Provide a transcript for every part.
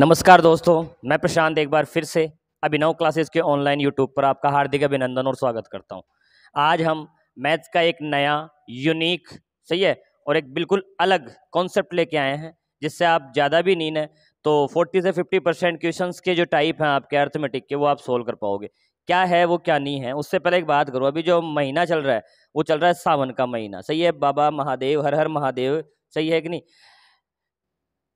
नमस्कार दोस्तों मैं प्रशांत एक बार फिर से अभिनव क्लासेस के ऑनलाइन यूट्यूब पर आपका हार्दिक अभिनंदन और स्वागत करता हूं आज हम मैथ्स का एक नया यूनिक सही है और एक बिल्कुल अलग कॉन्सेप्ट लेके आए हैं जिससे आप ज़्यादा भी नींद है तो 40 से 50 परसेंट क्वेश्चन के जो टाइप हैं आपके अर्थमेटिक के वो आप सोल्व कर पाओगे क्या है वो क्या नहीं है उससे पहले एक बात करूँ अभी जो महीना चल रहा है वो चल रहा है सावन का महीना सही है बाबा महादेव हर हर महादेव सही है कि नहीं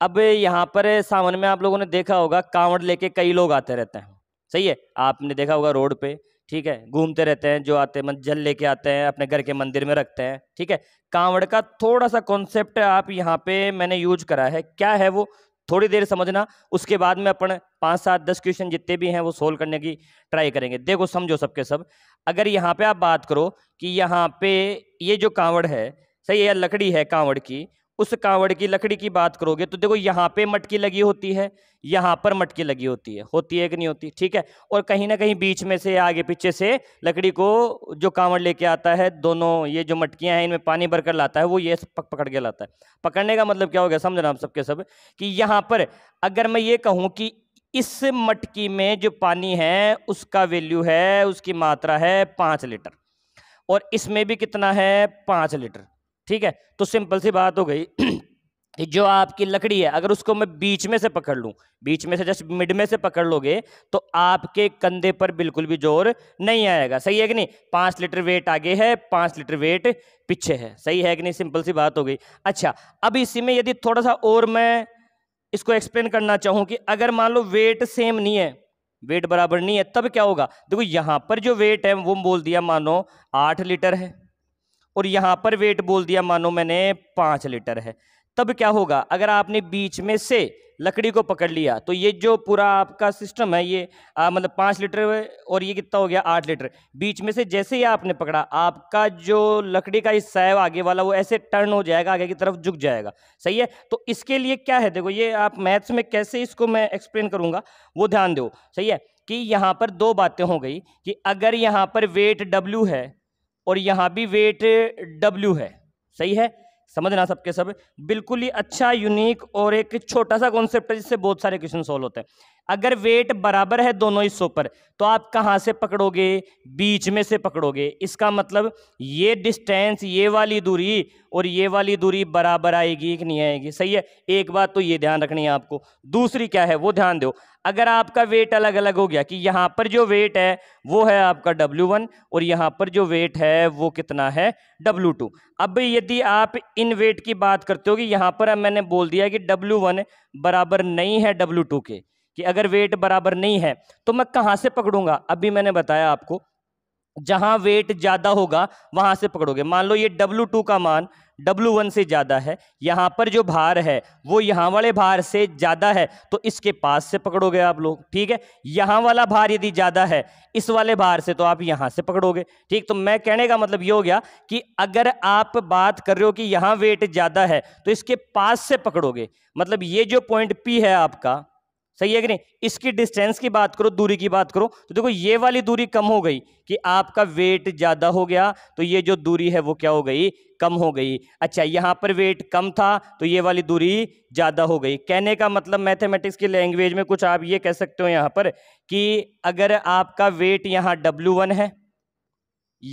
अब यहाँ पर सावन में आप लोगों ने देखा होगा कांवड़ लेके कई लोग आते रहते हैं सही है आपने देखा होगा रोड पे ठीक है घूमते रहते हैं जो आते हैं जल लेके आते हैं अपने घर के मंदिर में रखते हैं ठीक है कांवड़ का थोड़ा सा कॉन्सेप्ट आप यहाँ पे मैंने यूज करा है क्या है वो थोड़ी देर समझना उसके बाद में अपन पाँच सात दस क्वेश्चन जितने भी हैं वो सोल्व करने की ट्राई करेंगे देखो समझो सबके सब अगर यहाँ पे आप बात करो कि यहाँ पे ये जो कांवड़ है सही है लकड़ी है कांवड़ की उस कांवड़ की लकड़ी की बात करोगे तो देखो यहाँ पे मटकी लगी होती है यहाँ पर मटकी लगी होती है होती है कि नहीं होती ठीक है और कहीं ना कहीं बीच में से आगे पीछे से लकड़ी को जो कांवड़ लेके आता है दोनों ये जो मटकियाँ हैं इनमें पानी भरकर लाता है वो ये पक पकड़ के लाता है पकड़ने का मतलब क्या हो गया समझना आप सबके सब कि यहाँ पर अगर मैं ये कहूँ कि इस मटकी में जो पानी है उसका वैल्यू है उसकी मात्रा है पाँच लीटर और इसमें भी कितना है पाँच लीटर ठीक है तो सिंपल सी बात हो गई जो आपकी लकड़ी है अगर उसको मैं बीच में से पकड़ लूँ बीच में से जस्ट मिड में से पकड़ लोगे तो आपके कंधे पर बिल्कुल भी जोर नहीं आएगा सही है कि नहीं पाँच लीटर वेट आगे है पाँच लीटर वेट पीछे है सही है कि नहीं सिंपल सी बात हो गई अच्छा अब इसी में यदि थोड़ा सा और मैं इसको एक्सप्लेन करना चाहूँ कि अगर मान लो वेट सेम नहीं है वेट बराबर नहीं है तब क्या होगा देखो यहाँ पर जो वेट है वो बोल दिया मानो आठ लीटर है और यहाँ पर वेट बोल दिया मानो मैंने पाँच लीटर है तब क्या होगा अगर आपने बीच में से लकड़ी को पकड़ लिया तो ये जो पूरा आपका सिस्टम है ये मतलब पाँच लीटर और ये कितना हो गया आठ लीटर बीच में से जैसे ही आपने पकड़ा आपका जो लकड़ी का हिस्सा है आगे वाला वो ऐसे टर्न हो जाएगा आगे की तरफ झुक जाएगा सही है तो इसके लिए क्या है देखो ये आप मैथ्स में कैसे इसको मैं एक्सप्लेन करूँगा वो ध्यान दो सही है कि यहाँ पर दो बातें हो गई कि अगर यहाँ पर वेट डब्ल्यू है और यहाँ भी वेट डब्ल्यू है सही है समझना सबके सब बिल्कुल ही अच्छा यूनिक और एक छोटा सा कॉन्सेप्ट है जिससे बहुत सारे क्वेश्चन सॉल्व होते हैं अगर वेट बराबर है दोनों हिस्सों पर तो आप कहाँ से पकड़ोगे बीच में से पकड़ोगे इसका मतलब ये डिस्टेंस ये वाली दूरी और ये वाली दूरी बराबर आएगी कि नहीं आएगी सही है एक बात तो ये ध्यान रखनी है आपको दूसरी क्या है वो ध्यान दो अगर आपका वेट अलग अलग हो गया कि यहाँ पर जो वेट है वो है आपका डब्ल्यू वन और यहाँ पर जो वेट है वो कितना है डब्ल्यू टू अब यदि आप इन वेट की बात करते हो कि यहाँ पर मैंने बोल दिया कि डब्ल्यू वन बराबर नहीं है डब्ल्यू टू के कि अगर वेट बराबर नहीं है तो मैं कहाँ से पकड़ूंगा अभी मैंने बताया आपको जहाँ वेट ज़्यादा होगा वहाँ से पकड़ोगे मान लो ये डब्लू टू का मान डब्लू वन से ज़्यादा है यहाँ पर जो भार है वो यहाँ वाले भार से ज़्यादा है तो इसके पास से पकड़ोगे आप लोग ठीक है यहाँ वाला भार यदि ज़्यादा है इस वाले भार से तो आप यहाँ से पकड़ोगे ठीक तो मैं कहने का मतलब ये हो गया कि अगर आप बात कर रहे हो कि यहाँ वेट ज़्यादा है तो इसके पास से पकड़ोगे मतलब ये जो पॉइंट पी है आपका सही है कि नहीं इसकी डिस्टेंस की बात करो दूरी की बात करो तो देखो ये वाली दूरी कम हो गई कि आपका वेट ज़्यादा हो गया तो ये जो दूरी है वो क्या हो गई कम हो गई अच्छा यहाँ पर वेट कम था तो ये वाली दूरी ज़्यादा हो गई कहने का मतलब मैथमेटिक्स की लैंग्वेज में कुछ आप ये कह सकते हो यहाँ पर कि अगर आपका वेट यहाँ डब्ल्यू है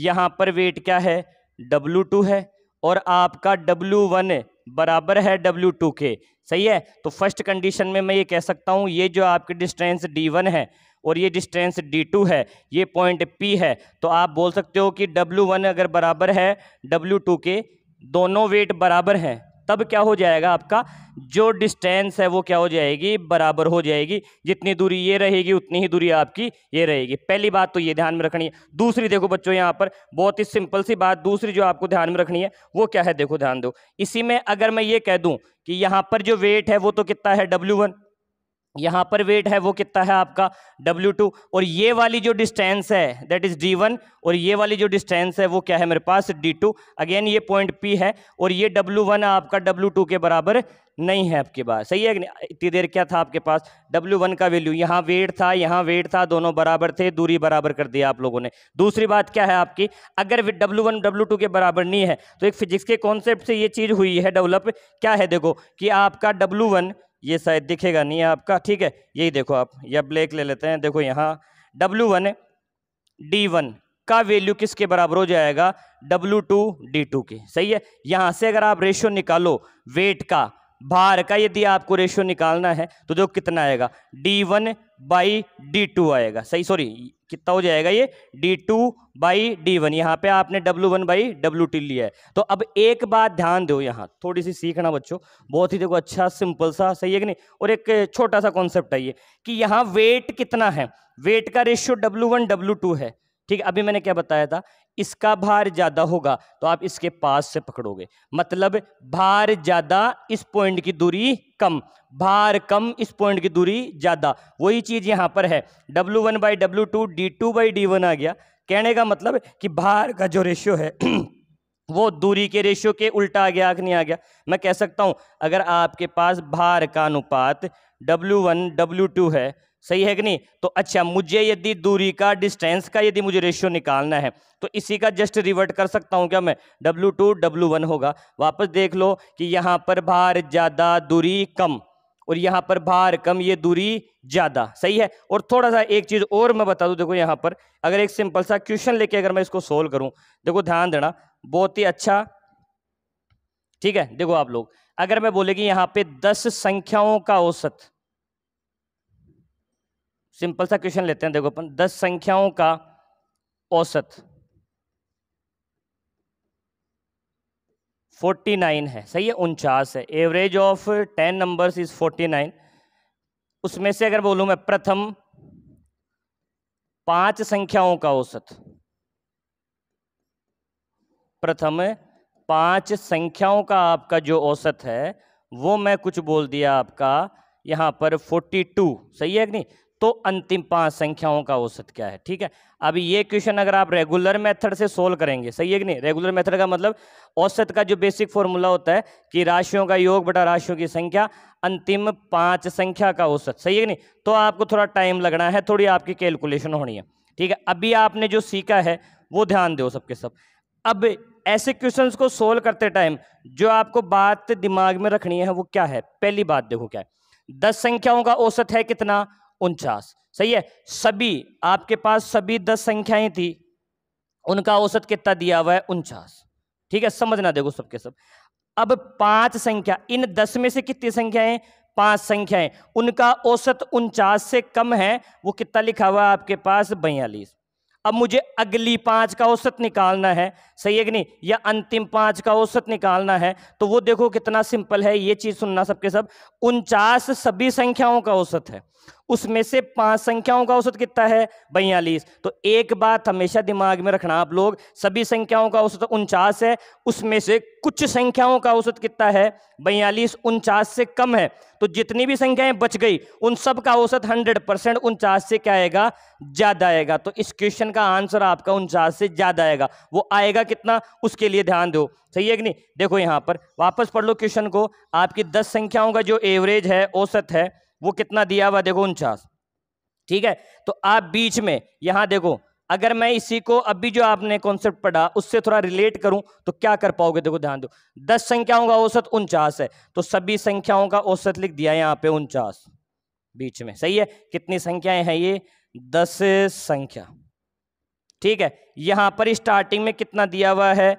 यहाँ पर वेट क्या है डब्ल्यू है और आपका डब्ल्यू वन बराबर है डब्ल्यू टू के सही है तो फर्स्ट कंडीशन में मैं ये कह सकता हूँ ये जो आपकी डिस्टेंस डी वन है और ये डिस्टेंस डी टू है ये पॉइंट पी है तो आप बोल सकते हो कि डब्ल्यू वन अगर बराबर है डब्ल्यू टू के दोनों वेट बराबर हैं तब क्या हो जाएगा आपका जो डिस्टेंस है वो क्या हो जाएगी बराबर हो जाएगी जितनी दूरी ये रहेगी उतनी ही दूरी आपकी ये रहेगी पहली बात तो ये ध्यान में रखनी है दूसरी देखो बच्चों यहाँ पर बहुत ही सिंपल सी बात दूसरी जो आपको ध्यान में रखनी है वो क्या है देखो ध्यान दो इसी में अगर मैं ये कह दूँ कि यहाँ पर जो वेट है वो तो कितना है डब्ल्यू वन यहाँ पर वेट है वो कितना है आपका W2 और ये वाली जो डिस्टेंस है दैट इज़ D1 और ये वाली जो डिस्टेंस है वो क्या है मेरे पास D2 अगेन ये पॉइंट P है और ये W1 आपका W2 के बराबर नहीं है आपके पास सही है इतनी देर क्या था आपके पास W1 का वैल्यू यहाँ वेट था यहाँ वेट था दोनों बराबर थे दूरी बराबर कर दिया आप लोगों ने दूसरी बात क्या है आपकी अगर W1 W2 के बराबर नहीं है तो एक फिजिक्स के कॉन्सेप्ट से ये चीज़ हुई है डेवलप क्या है देखो कि आपका W1 ये शायद दिखेगा नहीं आपका ठीक है यही देखो आप या ब्लैक ले लेते हैं देखो यहाँ डब्लू वन डी वन का वैल्यू किसके बराबर हो जाएगा डब्लू टू डी टू के सही है यहाँ से अगर आप रेशियो निकालो वेट का भार का यदि आपको रेशियो निकालना है तो देखो कितना आएगा D one by D two आएगा सही सॉरी कितना हो जाएगा ये D two by D one यहाँ पे आपने W one by W T लिया है तो अब एक बात ध्यान दो यहाँ थोड़ी सी सीखना बच्चों बहुत ही देखो अच्छा सिंपल सा सही है कि नहीं और एक छोटा सा कॉन्सेप्ट है ये कि यहाँ वेट कितना है वेट का ratio W one W two है ठीक अभी मैंने क्या बताया था इसका भार ज़्यादा होगा तो आप इसके पास से पकड़ोगे मतलब भार ज़्यादा इस पॉइंट की दूरी कम भार कम इस पॉइंट की दूरी ज़्यादा वही चीज़ यहाँ पर है W1 one by W two D two by D one आ गया कहने का मतलब कि भार का जो रेशियो है वो दूरी के रेशियो के उल्टा आ गया आख नहीं आ गया मैं कह सकता हूँ अगर आपके पास भार का अनुपात W1 W2 है सही है कि नहीं तो अच्छा मुझे यदि दूरी का डिस्टेंस का यदि मुझे रेशियो निकालना है तो इसी का जस्ट रिवर्ट कर सकता हूं क्या मैं डब्लू टू डब्ल्यू वन होगा वापस देख लो कि यहां पर भार ज़्यादा दूरी कम और यहाँ पर भार कम ये दूरी ज़्यादा सही है और थोड़ा सा एक चीज़ और मैं बता दू देखो यहां पर अगर एक सिंपल सा क्वेश्चन लेके अगर मैं इसको सोल्व करूं देखो ध्यान देना बहुत ही अच्छा ठीक है देखो आप लोग अगर मैं बोलेगी यहां यहाँ पे दस संख्याओं का औसत सिंपल सा क्वेश्चन लेते हैं देखो अपन दस संख्याओं का औसत 49 है सही है उनचास है एवरेज ऑफ 10 नंबर्स इज 49 उसमें से अगर बोलूं मैं प्रथम पांच संख्याओं का औसत प्रथम पांच संख्याओं का आपका जो औसत है वो मैं कुछ बोल दिया आपका यहां पर 42 सही है कि नहीं तो अंतिम पांच संख्याओं का औसत क्या है ठीक है अब ये क्वेश्चन अगर आप रेगुलर मेथड से सोल्व करेंगे सही है कि नहीं रेगुलर मेथड का मतलब औसत का जो बेसिक फॉर्मूला होता है कि राशियों का योग बटा राशियों की संख्या अंतिम पांच संख्या का औसत सही है कि नहीं तो आपको थोड़ा टाइम लगना है थोड़ी आपकी कैलकुलेशन होनी है ठीक है अभी आपने जो सीखा है वो ध्यान दो सबके सब अब ऐसे क्वेश्चन को सोल्व करते टाइम जो आपको बात दिमाग में रखनी है वो क्या है पहली बात देखो क्या है दस संख्याओं का औसत है कितना उनचास सही है सभी आपके पास सभी दस संख्याएं थी उनका औसत कितना दिया हुआ है उनचास ठीक है समझना देखो सबके सब अब पांच संख्या इन दस में से कितनी संख्याएं पांच संख्याएं उनका औसत उनचास से कम है वो कितना लिखा हुआ है आपके पास बयालीस अब मुझे अगली पांच का औसत निकालना है सही है कि नहीं या अंतिम पांच का औसत निकालना है तो वो देखो कितना सिंपल है ये चीज सुनना सबके सब उनचास सभी संख्याओं का औसत है उसमें से पांच संख्याओं का औसत कितना है बयालीस तो एक बात हमेशा दिमाग में रखना आप लोग सभी संख्याओं का औसत उनचास है उसमें से कुछ संख्याओं का औसत कितना है बयालीस उनचास से कम है तो जितनी भी संख्याएं बच गई उन सब का औसत हंड्रेड परसेंट उनचास से क्या आएगा ज्यादा आएगा तो इस क्वेश्चन का आंसर आपका उनचास से ज्यादा आएगा वो आएगा कितना उसके लिए ध्यान दो सही है कि नहीं देखो यहां पर वापस पढ़ लो क्वेश्चन को आपकी दस संख्याओं का जो एवरेज है औसत है वो कितना दिया हुआ देखो उनचास ठीक है तो आप बीच में यहां देखो अगर मैं इसी को अभी जो आपने कॉन्सेप्ट पढ़ा उससे थोड़ा रिलेट करूं तो क्या कर पाओगे देखो ध्यान दो दस संख्याओं का औसत उनचास है तो सभी संख्याओं का औसत लिख दिया यहां पे उनचास बीच में सही है कितनी संख्याएं हैं ये दस संख्या ठीक है यहां पर स्टार्टिंग में कितना दिया हुआ है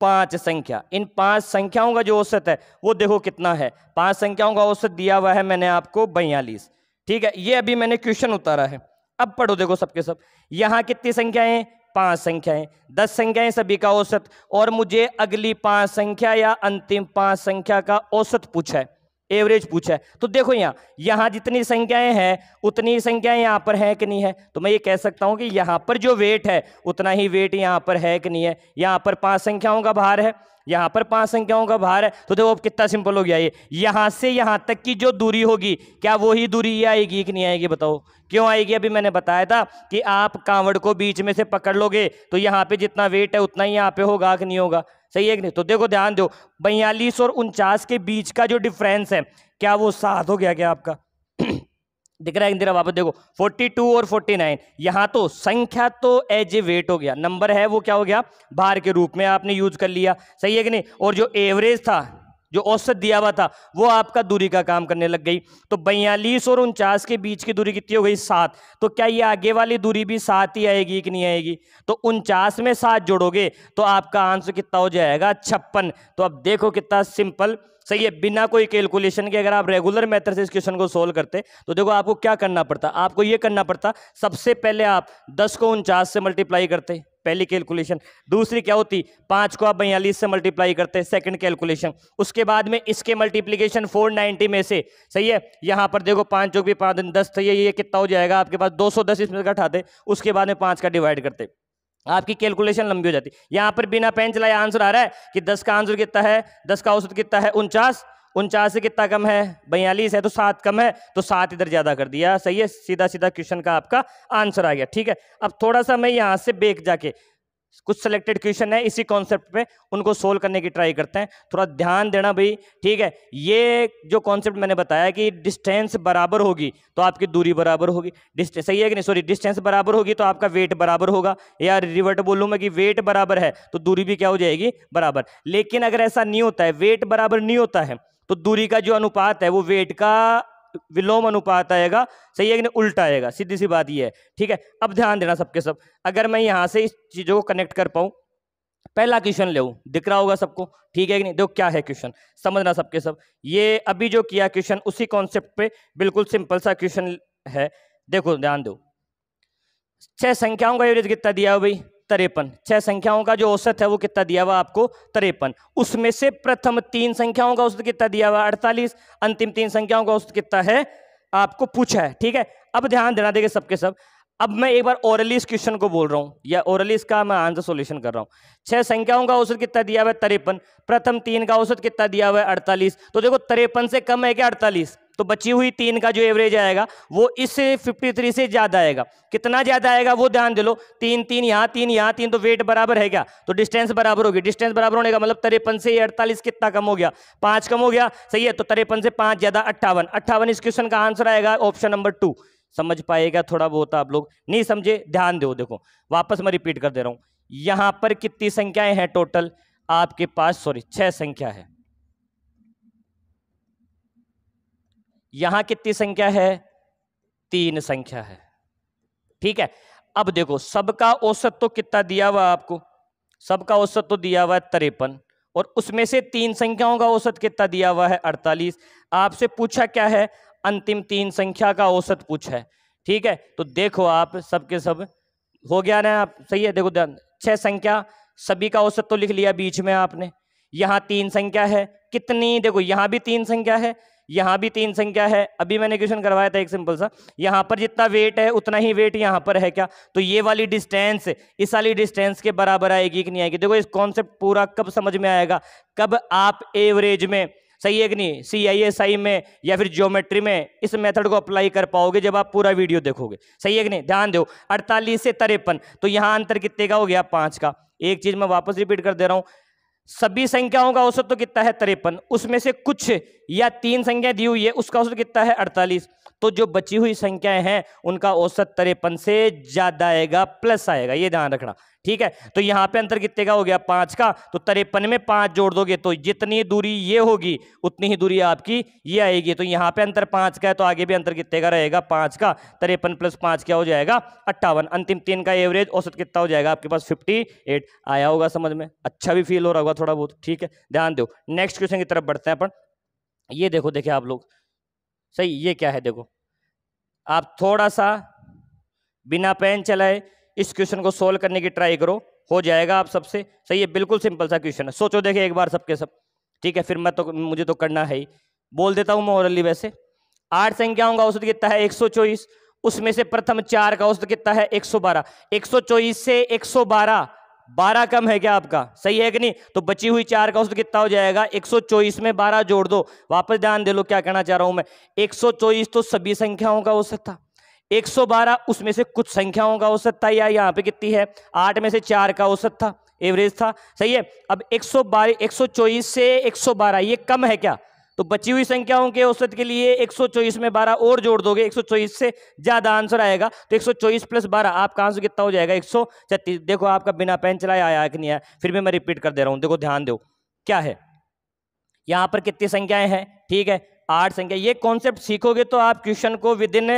पांच संख्या इन पांच संख्याओं का जो औसत है वो देखो कितना है पांच संख्याओं का औसत दिया हुआ है मैंने आपको बयालीस ठीक है ये अभी मैंने क्वेश्चन उतारा है अब पढ़ो देखो सबके सब यहाँ कितनी संख्याएं पांच संख्याएं दस संख्याएं सभी का औसत और मुझे अगली पांच संख्या या अंतिम पांच संख्या का औसत पूछा है एवरेज पूछा है तो देखो यहाँ यहाँ जितनी संख्याएं हैं उतनी संख्याएं यहाँ पर है कि नहीं है तो मैं ये कह सकता हूँ कि यहाँ पर जो वेट है उतना ही वेट यहाँ पर है कि नहीं है यहाँ पर पांच संख्याओं का भार है यहाँ पर पांच संख्याओं का भार है तो देखो कितना सिंपल हो गया ये यहाँ से यहाँ तक की जो दूरी होगी क्या वही दूरी ये आएगी कि नहीं आएगी बताओ क्यों आएगी अभी मैंने बताया था कि आप कांवड़ को बीच में से पकड़ लोगे तो यहाँ पे जितना वेट है उतना ही यहाँ पे होगा कि नहीं होगा सही है कि नहीं तो देखो ध्यान दो बयालीस और उनचास के बीच का जो डिफरेंस है क्या वो सात हो गया क्या आपका दिख रहा है इंदिरा वापस देखो 42 और 49 यहां तो संख्या तो एज ए वेट हो गया नंबर है वो क्या हो गया भार के रूप में आपने यूज कर लिया सही है कि नहीं और जो एवरेज था जो औसत दिया हुआ था वो आपका दूरी का काम करने लग गई तो बयालीस और उनचास के बीच की दूरी कितनी हो गई सात तो क्या ये आगे वाली दूरी भी सात ही आएगी कि नहीं आएगी तो उनचास में सात जोड़ोगे तो आपका आंसर कितना हो जाएगा छप्पन तो अब देखो कितना सिंपल सही है बिना कोई कैलकुलेशन के अगर आप रेगुलर मेथड से इस क्वेश्चन को सोल्व करते तो देखो आपको क्या करना पड़ता आपको ये करना पड़ता सबसे पहले आप दस को उनचास से मल्टीप्लाई करते पहली कैलकुलेशन दूसरी क्या होती पाँच को आप बयालीस से मल्टीप्लाई करते हैं सेकंड कैलकुलेशन उसके बाद में इसके मल्टीप्लीकेशन फोर नाइन्टी में से सही है यहाँ पर देखो पाँच चौक भी पाँच दिन दस सही तो है ये कितना हो जाएगा आपके पास दो सौ दस इसमें का उठाते उसके बाद में पाँच का डिवाइड करते आपकी कैलकुलेशन लंबी हो जाती यहाँ पर बिना पेन चलाया आंसर आ रहा है कि दस का आंसर कितना है दस का औसत कितना है उनचास उनचास से कितना कम है बयालीस है तो सात कम है तो सात इधर ज़्यादा कर दिया सही है सीधा सीधा क्वेश्चन का आपका आंसर आ गया ठीक है अब थोड़ा सा मैं यहाँ से बेक जाके कुछ सिलेक्टेड क्वेश्चन है इसी कॉन्सेप्ट पे उनको सोल्व करने की ट्राई करते हैं थोड़ा ध्यान देना भाई ठीक है ये जो कॉन्सेप्ट मैंने बताया कि डिस्टेंस बराबर होगी तो आपकी दूरी बराबर होगी डिस्टेंस सही है कि नहीं सॉरी डिस्टेंस बराबर होगी तो आपका वेट बराबर होगा या रिवर्ट बोलूँ मैं कि वेट बराबर है तो दूरी भी क्या हो जाएगी बराबर लेकिन अगर ऐसा नहीं होता है वेट बराबर नहीं होता है तो दूरी का जो अनुपात है वो वेट का विलोम अनुपात आएगा सही है कि नहीं उल्टा आएगा सीधी सी बात ये है ठीक है अब ध्यान देना सबके सब अगर मैं यहाँ से इस चीज़ों को कनेक्ट कर पाऊँ पहला क्वेश्चन ले दिख रहा होगा सबको ठीक है कि नहीं देखो क्या है क्वेश्चन समझना सबके सब ये अभी जो किया क्वेश्चन उसी कॉन्सेप्ट पे बिल्कुल सिंपल सा क्वेश्चन है देखो ध्यान दो छह संख्याओं का एवरेज कितना दिया हो भाई तिरपन छह संख्याओं का जो औसत है वो कितना दिया हुआ आपको तिरपन उसमें से प्रथम तीन संख्याओं का औसत कितना दिया हुआ अड़तालीस अंतिम तीन संख्याओं का औसत कितना है आपको पूछा है ठीक है अब ध्यान देना देंगे सबके सब अब मैं एक बार ओरली इस क्वेश्चन को बोल रहा हूँ या ओरली इसका मैं आंसर सॉल्यूशन कर रहा हूँ छह संख्याओं का औसत कितना दिया हुआ है तिरपन प्रथम तीन का औसत कितना दिया हुआ है अड़तालीस तो देखो तिरपन से कम है क्या अड़तालीस तो बची हुई तीन का जो एवरेज आएगा वो इस 53 से ज़्यादा आएगा कितना ज़्यादा आएगा वो ध्यान दे लो तीन तीन यहाँ तीन यहाँ तीन तो वेट बराबर है क्या तो डिस्टेंस बराबर होगी डिस्टेंस बराबर होने का मतलब तिरपन से अड़तालीस कितना कम हो गया पाँच कम हो गया सही है तो तिरपन से पाँच ज़्यादा अट्ठावन अट्ठावन इस क्वेश्चन का आंसर आएगा ऑप्शन नंबर टू समझ पाएगा थोड़ा बहुत आप लोग नहीं समझे ध्यान दो देखो वापस मैं रिपीट कर दे रहा हूँ यहाँ पर कितनी संख्याएं हैं टोटल आपके पास सॉरी छह संख्या है यहां कितनी संख्या है तीन संख्या है ठीक है अब देखो सबका औसत तो कितना दिया हुआ आपको सबका औसत तो दिया हुआ है तिरपन और उसमें से तीन संख्याओं का औसत कितना दिया हुआ है अड़तालीस आपसे पूछा क्या है अंतिम तीन संख्या का औसत पूछा है ठीक है तो देखो आप सबके सब हो गया ना आप सही है देखो छह संख्या सभी का औसत तो लिख लिया बीच में आपने यहाँ तीन संख्या है कितनी देखो यहाँ भी तीन संख्या है यहाँ भी तीन संख्या है अभी मैंने क्वेश्चन करवाया था एक सिंपल सा यहाँ पर जितना वेट है उतना ही वेट यहाँ पर है क्या तो ये वाली डिस्टेंस इस वाली डिस्टेंस के बराबर आएगी कि नहीं आएगी देखो इस कॉन्सेप्ट पूरा कब समझ में आएगा कब आप एवरेज में सही है कि नहीं सी आई एस आई में या फिर ज्योमेट्री में इस मेथड को अप्लाई कर पाओगे जब आप पूरा वीडियो देखोगे सही है कि नहीं ध्यान दो 48 से तिरपन तो यहाँ अंतर कितने का हो गया पाँच का एक चीज़ मैं वापस रिपीट कर दे रहा हूँ सभी संख्याओं का औसत तो कितना है तिरपन उसमें से कुछ या तीन संख्या दी हुई है उसका औसत कितना है अड़तालीस तो जो बची हुई संख्याएं हैं उनका औसत तिरपन से ज़्यादा आएगा प्लस आएगा ये ध्यान रखना ठीक है तो यहां पे अंतर कितने का हो गया पांच का तो तिरपन में पांच जोड़ दोगे तो जितनी दूरी ये होगी उतनी ही दूरी आपकी ये आएगी तो यहाँ पे अंतर पांच का है तो आगे भी अंतर कितने का रहेगा पांच का तिरपन प्लस पांच क्या हो जाएगा अट्ठावन अंतिम तीन का एवरेज औसत कितना हो जाएगा आपके पास फिफ्टी एट आया होगा समझ में अच्छा भी फील हो रहा होगा थोड़ा बहुत ठीक है ध्यान दो नेक्स्ट क्वेश्चन की तरफ बढ़ते हैं अपन ये देखो देखिए आप लोग सही ये क्या है देखो आप थोड़ा सा बिना पेन चलाए इस क्वेश्चन को सोल्व करने की ट्राई करो हो जाएगा आप सबसे सही है बिल्कुल सिंपल सा क्वेश्चन है सोचो देखे एक बार सबके सब ठीक है फिर मैं तो मुझे तो करना है ही बोल देता हूँ मोरली वैसे आठ संख्याओं का औसत कितना है एक सौ चौबीस उसमें से प्रथम चार का औसत कितना है एक सौ बारह एक सौ चौबीस से एक सौ बारह बारह कम है क्या आपका सही है कि नहीं तो बची हुई चार का औसत कितना हो जाएगा एक सौ चौबीस में बारह जोड़ दो वापस ध्यान दे लो क्या कहना चाह रहा हूं मैं एक सौ चौबीस तो सभी संख्याओं का औसत था 112 उसमें से कुछ संख्याओं का औसत था या यहाँ पे कितनी है आठ में से चार का औसत था एवरेज था सही है अब 112 124 से 112 ये कम है क्या तो बची हुई संख्याओं के औसत के लिए 124 में 12 और जोड़ दोगे 124 से ज़्यादा आंसर आएगा तो 124 प्लस 12 कहां से कितना हो जाएगा छत्तीस देखो आपका बिना पेन चलाया आया कि नहीं आया फिर भी मैं रिपीट कर दे रहा हूं देखो ध्यान दो क्या है यहां पर कितनी संख्याएं हैं ठीक है आठ संख्या ये कॉन्सेप्ट सीखोगे तो आप क्वेश्चन को within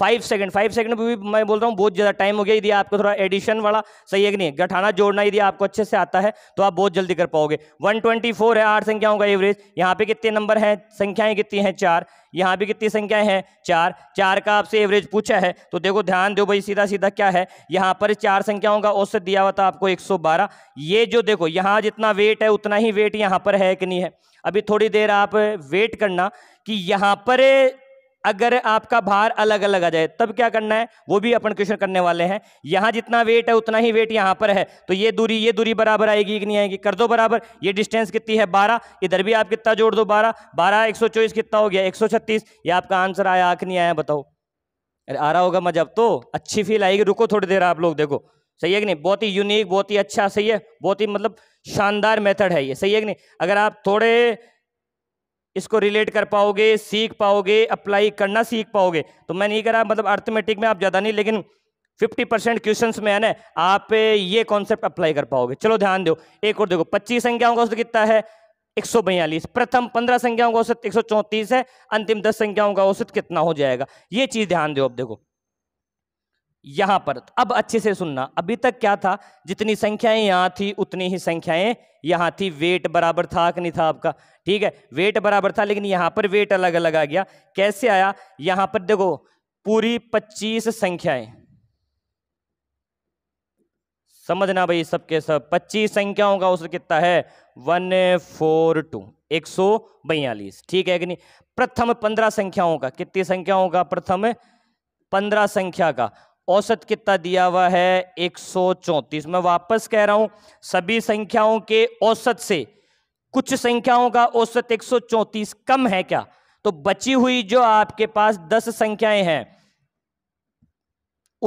five second five second भी मैं बोल रहा हूँ बहुत ज़्यादा टाइम हो गया यदि आपको थोड़ा एडिशन वाला सही है कि नहीं गठाना जोड़ना यदि आपको अच्छे से आता है तो आप बहुत जल्दी कर पाओगे 124 है आठ संख्याओं का एवरेज यहाँ पे कितने नंबर हैं संख्याएं कितनी हैं चार यहाँ भी कितनी संख्याएं हैं चार चार का आपसे एवरेज पूछा है तो देखो ध्यान दो भाई सीधा सीधा क्या है यहाँ पर चार संख्याओं का औसत दिया हुआ था आपको बारह ये जो देखो यहाँ जितना वेट है उतना ही वेट यहाँ पर है कि नहीं है अभी थोड़ी देर आप वेट करना कि यहाँ पर अगर आपका भार अलग अलग आ जाए तब क्या करना है वो भी अपन क्वेश्चन करने वाले हैं यहाँ जितना वेट है उतना ही वेट यहाँ पर है तो ये दूरी ये दूरी बराबर आएगी कि नहीं आएगी कर दो बराबर ये डिस्टेंस कितनी है बारह इधर भी आप कितना जोड़ दो बारह बारह एक सौ चौबीस कितना हो गया एक सौ छत्तीस ये आपका आंसर आया आख नहीं आया बताओ अरे आ रहा होगा मजा तो अच्छी फील आएगी रुको थोड़ी देर आप लोग देखो सही है कि नहीं बहुत ही यूनिक बहुत ही अच्छा सही है बहुत ही मतलब शानदार मेथड है ये सही है कि नहीं अगर आप थोड़े इसको रिलेट कर पाओगे सीख पाओगे अप्लाई करना सीख पाओगे तो मैं नहीं करा मतलब अर्थमेटिक में आप ज़्यादा नहीं लेकिन 50 परसेंट क्वेश्चन में है ना आप ये कॉन्सेप्ट अप्लाई कर पाओगे चलो ध्यान दो एक और देखो 25 संख्याओं का औसत कितना है एक प्रथम 15 संख्याओं का औसत एक है अंतिम 10 संख्याओं का औसत कितना हो जाएगा ये चीज़ ध्यान दो अब देखो यहां पर अब अच्छे से सुनना अभी तक क्या था जितनी संख्याएं यहां थी उतनी ही संख्याएं यहां थी वेट बराबर था कि नहीं था आपका ठीक है वेट बराबर था लेकिन यहां पर वेट अलग अलग आ गया कैसे आया यहां पर देखो पूरी पच्चीस संख्याएं समझना भाई सबके सब पच्चीस संख्याओं का उसे कितना है वन फोर टू एक सौ बयालीस ठीक है कि नहीं प्रथम पंद्रह संख्याओं का कितनी संख्याओं का प्रथम पंद्रह संख्या का औसत कितना दिया हुआ है एक मैं वापस कह रहा हूं सभी संख्याओं के औसत से कुछ संख्याओं का औसत एक कम है क्या तो बची हुई जो आपके पास 10 संख्याएं हैं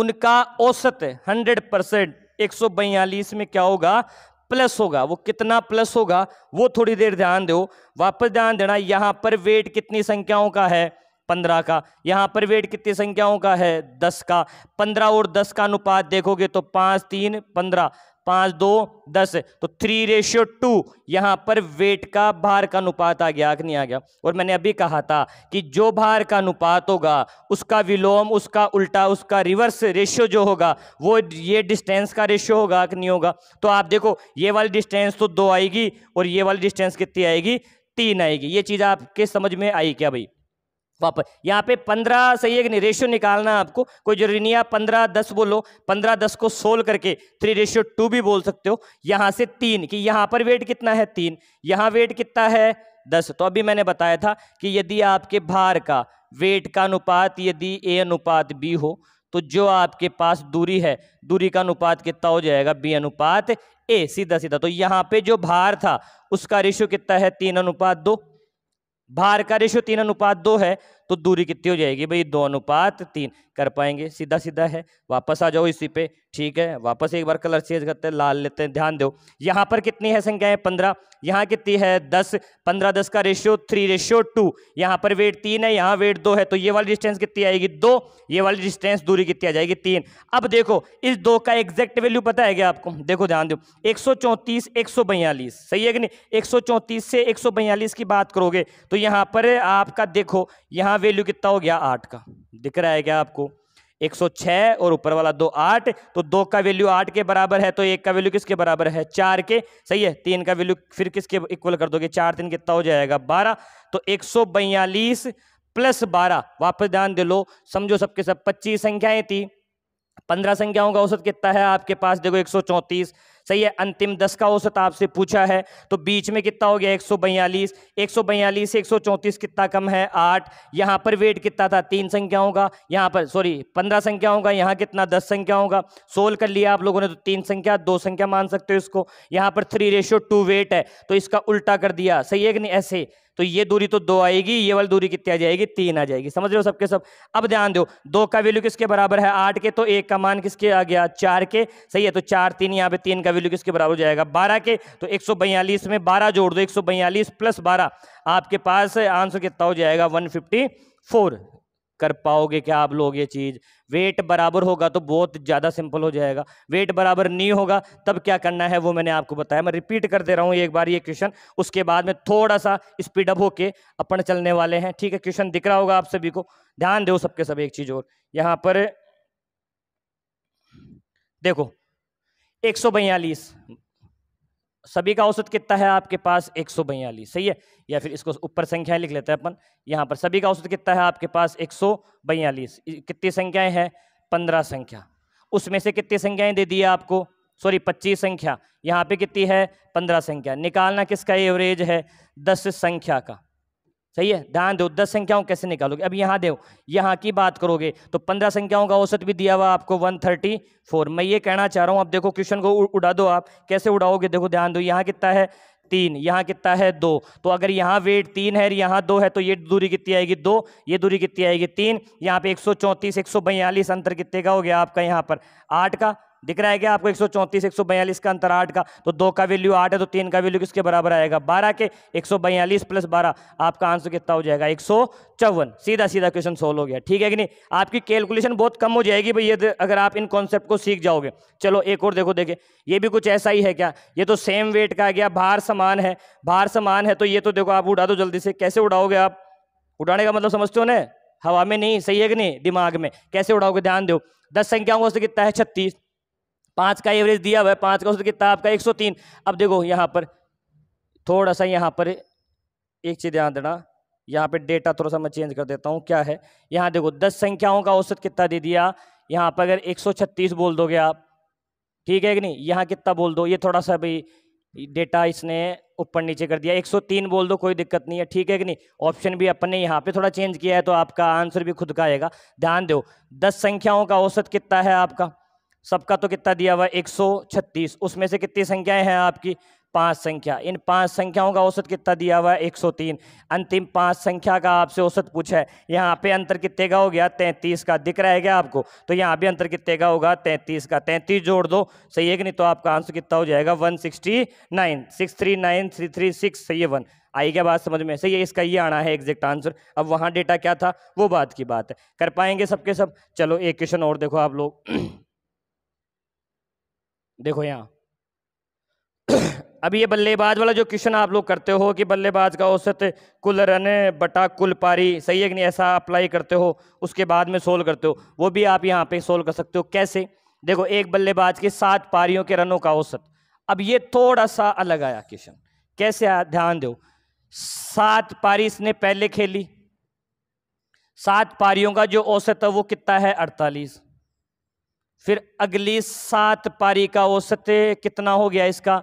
उनका औसत 100 परसेंट एक में क्या होगा प्लस होगा वो कितना प्लस होगा वो थोड़ी देर ध्यान दो वापस ध्यान देना यहां पर वेट कितनी संख्याओं का है पंद्रह का यहाँ पर वेट कितनी संख्याओं का है दस का पंद्रह और दस का अनुपात देखोगे तो पाँच तीन पंद्रह पाँच दो दस तो थ्री रेशियो टू यहाँ पर वेट का भार का अनुपात आ गया कि नहीं आ गया और मैंने अभी कहा था कि जो भार का अनुपात होगा उसका विलोम उसका उल्टा उसका रिवर्स रेशियो जो होगा वो ये डिस्टेंस का रेशियो होगा कि नहीं होगा तो आप देखो ये वाली डिस्टेंस तो दो आएगी और ये वाली डिस्टेंस कितनी आएगी तीन आएगी ये चीज़ आपके समझ में आई क्या भाई वापस यहाँ पे पंद्रह सही है कि नहीं रेशियो निकालना आपको कोई जरूरी नहीं है पंद्रह दस बोलो पंद्रह दस को सोल्व करके थ्री रेशियो टू भी बोल सकते हो यहाँ से तीन कि यहाँ पर वेट कितना है तीन यहाँ वेट कितना है दस तो अभी मैंने बताया था कि यदि आपके भार का वेट का अनुपात यदि ए अनुपात बी हो तो जो आपके पास दूरी है दूरी का अनुपात कितना हो जाएगा बी अनुपात ए सीधा सीधा तो यहाँ पे जो भार था उसका रेशियो कितना है तीन अनुपात दो भार का रेशो तीन अनुपात दो है तो दूरी कितनी हो जाएगी भाई दो अनुपात तीन कर पाएंगे सीधा सीधा है वापस आ जाओ इसी पे ठीक है वापस एक बार कलर चेंज करते हैं लाल लेते हैं ध्यान दो यहाँ पर कितनी है संख्याएं पंद्रह यहाँ कितनी है दस पंद्रह दस का रेशियो थ्री रेशियो टू यहाँ पर वेट तीन है यहाँ वेट दो है तो ये वाली डिस्टेंस कितनी आएगी दो ये वाली डिस्टेंस दूरी कितनी आ जाएगी तीन अब देखो इस दो का एग्जैक्ट वैल्यू पता है क्या आपको देखो ध्यान दो एक सौ चौंतीस एक सौ बयालीस सही है कि नहीं एक सौ चौंतीस से एक सौ बयालीस की बात करोगे तो यहाँ पर आपका देखो यहाँ यहाँ वैल्यू कितना हो गया आठ का दिख रहा है क्या आपको 106 और ऊपर वाला दो आठ तो दो का वैल्यू आठ के बराबर है तो एक का वैल्यू किसके बराबर है चार के सही है तीन का वैल्यू फिर किसके इक्वल कर दोगे चार तीन कितना हो जाएगा बारह तो एक प्लस बारह वापस ध्यान दे लो समझो सबके सब पच्चीस संख्याएं थी पंद्रह संख्याओं का औसत कितना है आपके पास देखो एक सही है अंतिम दस का औसत तो आपसे पूछा है तो बीच में कितना हो गया एक सौ बयालीस एक सौ बयालीस एक सौ चौंतीस कितना कम है आठ यहाँ पर वेट कितना था तीन संख्याओं का यहाँ पर सॉरी पंद्रह संख्याओं का यहाँ कितना दस संख्याओं का सोल्व कर लिया आप लोगों ने तो तीन संख्या दो संख्या मान सकते हो इसको यहाँ पर थ्री रेशियो टू वेट है तो इसका उल्टा कर दिया सही है कि नहीं ऐसे तो ये दूरी तो दो आएगी ये वाली दूरी कितनी आ जाएगी तीन आ जाएगी समझ रहे हो सबके सब अब ध्यान दो दो का वैल्यू किसके बराबर है आठ के तो एक का मान किसके आ गया चार के सही है तो चार तीन यहाँ पे तीन का वैल्यू किसके बराबर हो जाएगा बारह के तो एक में बारह जोड़ दो एक प्लस बारह आपके पास आंसर कितना हो जाएगा वन फोर कर पाओगे क्या आप लोग ये चीज़ वेट बराबर होगा तो बहुत ज़्यादा सिंपल हो जाएगा वेट बराबर नहीं होगा तब क्या करना है वो मैंने आपको बताया मैं रिपीट कर दे रहा हूँ एक बार ये क्वेश्चन उसके बाद में थोड़ा सा स्पीडअप होके अपन चलने वाले हैं ठीक है क्वेश्चन दिख रहा होगा आप सभी को ध्यान दो सबके सब एक चीज़ और यहाँ पर देखो एक सौ बयालीस सभी का औसत कितना है आपके पास एक सौ बयालीस सही है या फिर इसको ऊपर संख्याएं लिख लेते हैं अपन यहाँ पर सभी का औसत कितना है आपके पास एक सौ बयालीस कितनी संख्याएं हैं पंद्रह संख्या उसमें से कितनी संख्याएं दे दी आपको सॉरी पच्चीस संख्या यहाँ पे कितनी है पंद्रह संख्या निकालना किसका एवरेज है दस संख्या का सही है ध्यान दो दस संख्याओं कैसे निकालोगे अब यहाँ दो यहाँ की बात करोगे तो पंद्रह संख्याओं का औसत भी दिया हुआ आपको वन थर्टी फोर मैं ये कहना चाह रहा हूँ आप देखो क्वेश्चन को उड़ा दो आप कैसे उड़ाओगे देखो ध्यान दो यहाँ कितना है तीन यहाँ कितना है दो तो अगर यहाँ वेट तीन है यहाँ दो है तो ये दूरी कितनी आएगी दो ये दूरी कितनी आएगी तीन यहाँ पे एक सौ चौंतीस एक सौ बयालीस अंतर कितने का हो गया आपका यहाँ पर आठ का दिख रहा है क्या आपको 134 142 का अंतर आठ का तो दो का वैल्यू आठ है तो तीन का वैल्यू किसके बराबर आएगा बारह के 142 प्लस बारह आपका आंसर कितना हो जाएगा एक सीधा सीधा क्वेश्चन सोल्व हो गया ठीक है कि नहीं आपकी कैलकुलेशन बहुत कम हो जाएगी भाई ये अगर आप इन कॉन्सेप्ट को सीख जाओगे चलो एक और देखो देखे ये भी कुछ ऐसा ही है क्या ये तो सेम वेट का आ गया भार समान है भार समान है तो ये तो देखो आप उड़ा दो जल्दी से कैसे उड़ाओगे आप उड़ाने का मतलब समझते हो ना हवा में नहीं सही है कि नहीं दिमाग में कैसे उड़ाओगे ध्यान दो दस संख्याओं से कितना है छत्तीस पाँच का एवरेज दिया हुआ है पाँच का उसके कितना आपका एक सौ तीन अब देखो यहाँ पर थोड़ा सा यहाँ पर एक चीज़ ध्यान देना यहाँ पे डेटा थोड़ा सा मैं चेंज कर देता हूँ क्या है यहाँ देखो दस संख्याओं का औसत कितना दे दिया यहाँ पर अगर 136 बोल दोगे आप ठीक है कि नहीं यहाँ कितना बोल दो ये थोड़ा सा भाई डेटा इसने ऊपर नीचे कर दिया 103 बोल दो कोई दिक्कत नहीं है ठीक है कि नहीं ऑप्शन भी अपन ने यहाँ पे थोड़ा चेंज किया है तो आपका आंसर भी खुद का आएगा ध्यान दो दस संख्याओं का औसत कितना है आपका सबका तो कितना दिया हुआ सौ छत्तीस उसमें से कितनी संख्याएं हैं आपकी पांच संख्या इन पांच संख्याओं का औसत कितना दिया हुआ है तीन अंतिम पांच संख्या का आपसे औसत पूछा है यहाँ पे अंतर कितने का हो गया तैंतीस का दिख रहा है क्या आपको तो यहाँ भी अंतर कितने का होगा तैंतीस का तैंतीस जोड़ दो सही है कि नहीं तो आपका आंसर कितना हो जाएगा one sixty nine nine six three three three six सही है वन आई क्या बात समझ में सही है इसका ये आना है एग्जैक्ट आंसर अब वहाँ डेटा क्या था वो बात की बात है कर पाएंगे सबके सब चलो एक क्वेश्चन और देखो आप लोग देखो यहाँ अब ये बल्लेबाज वाला जो क्वेश्चन आप लोग करते हो कि बल्लेबाज का औसत कुल रन बटा कुल पारी सही है कि नहीं ऐसा अप्लाई करते हो उसके बाद में सोल्व करते हो वो भी आप यहाँ पे सोल्व कर सकते हो कैसे देखो एक बल्लेबाज के सात पारियों के रनों का औसत अब ये थोड़ा सा अलग आया क्वेश्चन कैसे आया ध्यान दो सात पारी इसने पहले खेली सात पारियों का जो औसत है वो कितना है अड़तालीस फिर अगली सात पारी का औसत कितना हो गया इसका